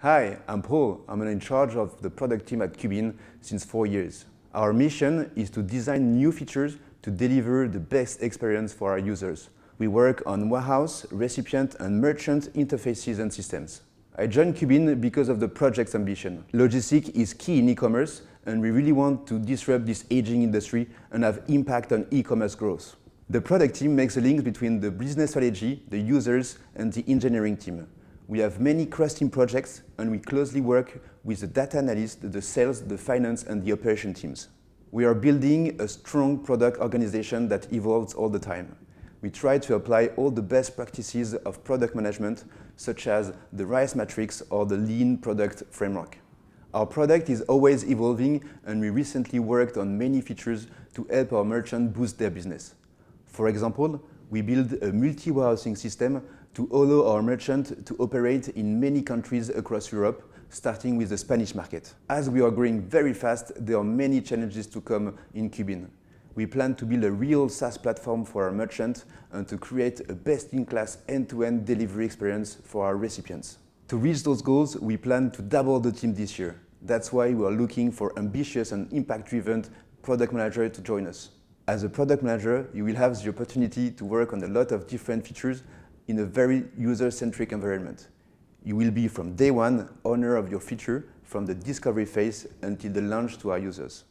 Hi, I'm Paul. I'm in charge of the product team at Cubin since four years. Our mission is to design new features to deliver the best experience for our users. We work on warehouse, recipient and merchant interfaces and systems. I joined Cubin because of the project's ambition. Logistics is key in e-commerce and we really want to disrupt this aging industry and have impact on e-commerce growth. The product team makes a link between the business strategy, the users and the engineering team. We have many cross-team projects, and we closely work with the data analyst, the sales, the finance, and the operation teams. We are building a strong product organization that evolves all the time. We try to apply all the best practices of product management, such as the RISE matrix or the lean product framework. Our product is always evolving, and we recently worked on many features to help our merchants boost their business. For example, we build a multi-warehousing system to allow our merchant to operate in many countries across Europe, starting with the Spanish market. As we are growing very fast, there are many challenges to come in Cubin. We plan to build a real SaaS platform for our merchant and to create a best-in-class end-to-end delivery experience for our recipients. To reach those goals, we plan to double the team this year. That's why we are looking for ambitious and impact-driven product managers to join us. As a product manager, you will have the opportunity to work on a lot of different features in a very user-centric environment. You will be from day one owner of your feature from the discovery phase until the launch to our users.